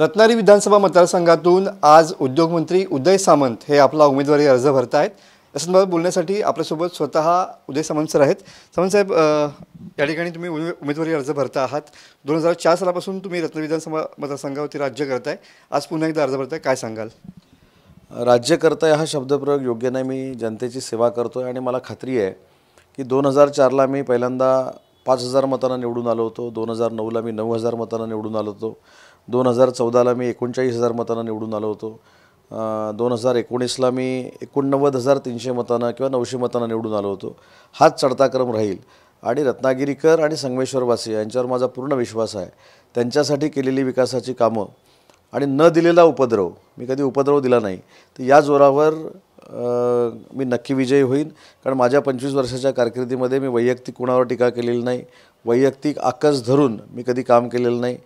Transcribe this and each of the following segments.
रत्नागिरी विधानसभा मतदारसंघातून आज उद्योगमंत्री उदय सामंत हे आपला उमेदवारी अर्ज भरत आहेत यासंदर्भात बोलण्यासाठी आपल्यासोबत स्वतः उदय सामंत सर आहेत सामंत साहेब या ठिकाणी तुम्ही उमे उमेदवारी अर्ज भरता आहात दोन हजार चार सालापासून तुम्ही रत्न विधानसभा मतदारसंघावरती राज्य करताय आज पुन्हा एकदा अर्ज भरताय काय सांगाल राज्यकर्ता हा शब्दप्रयोग योग्य नाही मी जनतेची सेवा करतो आहे आणि मला खात्री आहे की दोन हजार चारला मी पहिल्यांदा पाच हजार मतांना निवडून आलो होतो दोन हजार नऊला मी नऊ हजार मतांना निवडून आलो होतो दोन हजार चौदाला मी एकोणचाळीस हजार मतांना निवडून आलो होतो दोन हजार एकोणीसला मी एकोणनव्वद हजार तीनशे मतांना किंवा नऊशे मतांना निवडून आलो होतो हाच चढता क्रम राहील आणि रत्नागिरीकर आणि संगमेश्वरवासी यांच्यावर माझा पूर्ण विश्वास आहे त्यांच्यासाठी केलेली विकासाची कामं आणि न दिलेला उपद्रव मी कधी उपद्रव दिला नाही तर या जोरावर मी नक्की विजयी होईन कारण माझ्या पंचवीस वर्षाच्या कारकिर्दीमध्ये मी वैयक्तिक कुणावर टीका केलेली नाही वैयक्तिक आकस धरून मी कधी काम केलेलं नाही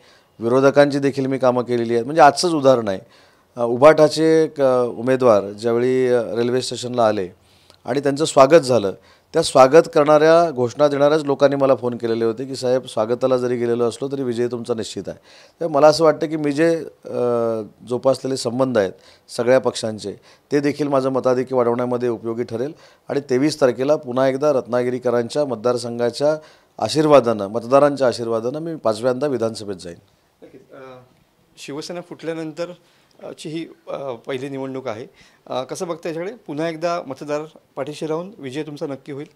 विरोधकांची देखील मी कामं केलेली आहेत म्हणजे आजचंच उदाहरण आहे उभाटाचे एक उमेदवार ज्यावेळी रेल्वे स्टेशनला आले आणि त्यांचं स्वागत झालं त्या स्वागत करणाऱ्या घोषणा देणाऱ्याच लोकांनी मला फोन केलेले होते की साहेब स्वागताला जरी गेलेलो असलो तरी विजय तुमचा निश्चित आहे तर मला असं वाटतं की मी जे जोपासलेले संबंध आहेत सगळ्या पक्षांचे ते देखील माझं मताधिकी वाढवण्यामध्ये उपयोगी ठरेल आणि तेवीस तारखेला पुन्हा एकदा रत्नागिरीकरांच्या मतदारसंघाच्या आशीर्वादानं मतदारांच्या आशीर्वादानं मी पाचव्यांदा विधानसभेत जाईन शिवसेना फुटल्यानंतर ची ही पहिली निवडणूक आहे कसं बघता याच्याकडे पुन्हा एकदा मतदार पाठीशी राहून विजय तुमचा नक्की होईल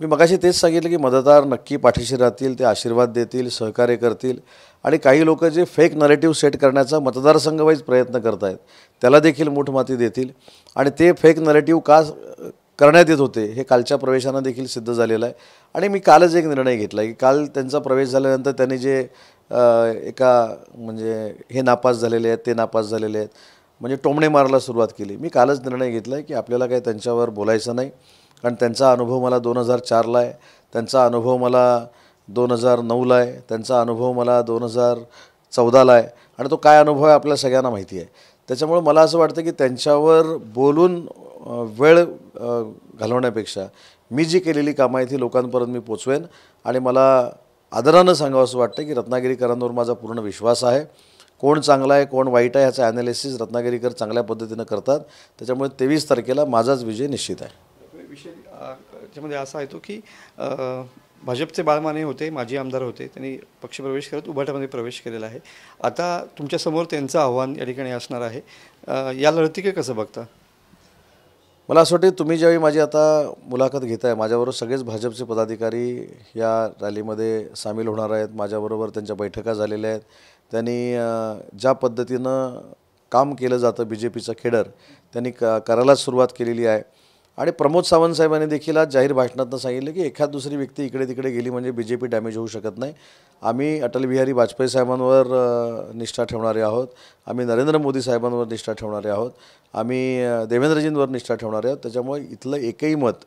मी मगाशी तेच सांगितलं की मतदार नक्की पाठीशी राहतील ते आशीर्वाद देतील सहकार्य करतील आणि काही लोक जे फेक नरेटिव्ह सेट करण्याचा मतदारसंघवाईज प्रयत्न करत आहेत त्याला देखील माती देतील आणि ते फेक नरेटिव्ह का करण्यात येत होते हे कालच्या प्रवेशानं देखील सिद्ध झालेलं आहे आणि मी कालच एक निर्णय घेतला की काल त्यांचा प्रवेश झाल्यानंतर त्यांनी जे एका म्हणजे हे नापास झालेले आहेत ते नापास झालेले आहेत म्हणजे टोमणे मारायला सुरुवात केली मी कालच निर्णय घेतला आहे की आपल्याला काही त्यांच्यावर बोलायचं नाही कारण त्यांचा अनुभव मला दोन हजार चारला आहे त्यांचा अनुभव मला दोन हजार नऊला आहे त्यांचा अनुभव मला दोन हजार चौदाला आहे आणि तो काय अनुभव आहे आपल्या सगळ्यांना माहिती आहे त्याच्यामुळे मला असं वाटतं की त्यांच्यावर बोलून वेळ घालवण्यापेक्षा मी जी केलेली कामं आहे ती लोकांपर्यंत मी पोचवेन आणि मला आदरानं सांगावं असं वाटतं की रत्नागिरीकरांवर माझा पूर्ण विश्वास आहे कोण चांगला आहे कोण वाईट आहे ह्याचं ॲनालिसिस रत्नागिरीकर चांगल्या पद्धतीनं करतात त्याच्यामुळे तेवीस तारखेला माझाच विजय निश्चित आहे विषय त्याच्यामध्ये असा येतो की भाजपचे बाळमाने होते माजी आमदार होते त्यांनी पक्षप्रवेश करत उभाटामध्ये प्रवेश केलेला आहे आता तुमच्यासमोर त्यांचं आव्हान या ठिकाणी असणार आहे या लढतीकडे कसं बघता मला असं वाटते तुम्ही ज्यावेळी माझी आता मुलाखत घेत आहे माझ्याबरोबर सगळेच भाजपचे पदाधिकारी या रॅलीमध्ये सामील होणार आहेत माझ्याबरोबर त्यांच्या बैठका झालेल्या आहेत त्यांनी ज्या पद्धतीनं काम केलं जातं बी जे पीचं खेडर त्यांनी क करायलाच सुरुवात केलेली आहे आणि प्रमोद सावंत साहेबांनी देखील आज जाहीर भाषणातनं सांगितलं की एखाद दुसरी व्यक्ती इकडे तिकडे गेली म्हणजे बी जे पी डॅमेज होऊ शकत नाही आम्ही अटलबिहारी वाजपेयी साहेबांवर निष्ठा ठेवणारे आहोत आम्ही नरेंद्र मोदी साहेबांवर निष्ठा ठेवणारे आहोत आम्ही देवेंद्रजींवर निष्ठा ठेवणारे आहोत त्याच्यामुळे इथलं एकही मत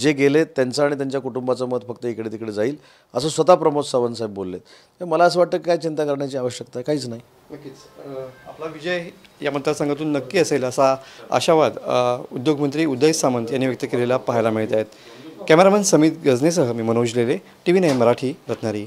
जे गेले त्यांचं आणि त्यांच्या कुटुंबाचं मत फक्त इकडे तिकडे जाईल असं स्वतः प्रमोद सावंत साहेब बोललेत मला असं वाटतं काय चिंता करण्याची आवश्यकता काहीच नाही नक्कीच आपला विजय या मतदारसंघातून नक्की असेल असा आशावाद उद्योगमंत्री उदय सामंत यांनी व्यक्त केलेला पाहायला मिळत आहेत कॅमेरामॅन समित गजनेसह मी Manoj Lele T V nine Marathi रत्नारी